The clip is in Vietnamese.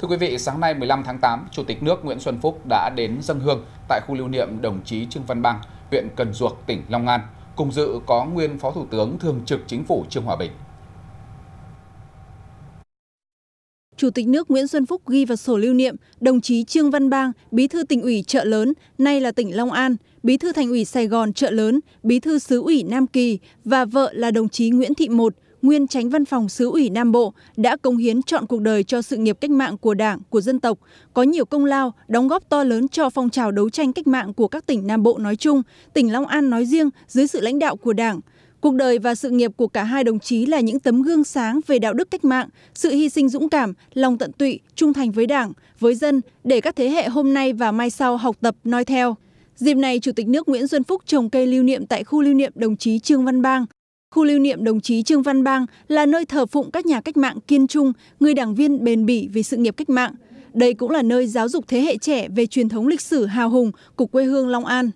Thưa quý vị, sáng nay 15 tháng 8, Chủ tịch nước Nguyễn Xuân Phúc đã đến dân hương tại khu lưu niệm đồng chí Trương Văn Bang, huyện Cần Duộc, tỉnh Long An. Cùng dự có nguyên Phó Thủ tướng Thường trực Chính phủ Trương Hòa Bình. Chủ tịch nước Nguyễn Xuân Phúc ghi vào sổ lưu niệm đồng chí Trương Văn Bang, bí thư tỉnh ủy chợ Lớn, nay là tỉnh Long An, bí thư thành ủy Sài Gòn chợ Lớn, bí thư xứ ủy Nam Kỳ và vợ là đồng chí Nguyễn Thị Một, nguyên tránh văn phòng xứ ủy Nam Bộ, đã cống hiến trọn cuộc đời cho sự nghiệp cách mạng của Đảng, của dân tộc, có nhiều công lao, đóng góp to lớn cho phong trào đấu tranh cách mạng của các tỉnh Nam Bộ nói chung, tỉnh Long An nói riêng dưới sự lãnh đạo của Đảng. Cuộc đời và sự nghiệp của cả hai đồng chí là những tấm gương sáng về đạo đức cách mạng, sự hy sinh dũng cảm, lòng tận tụy, trung thành với Đảng, với dân để các thế hệ hôm nay và mai sau học tập noi theo. Dịp này, Chủ tịch nước Nguyễn Xuân Phúc trồng cây lưu niệm tại khu lưu niệm đồng chí Trương Văn Bang. Khu lưu niệm đồng chí Trương Văn Bang là nơi thờ phụng các nhà cách mạng kiên trung, người đảng viên bền bỉ vì sự nghiệp cách mạng. Đây cũng là nơi giáo dục thế hệ trẻ về truyền thống lịch sử hào hùng của quê hương Long An.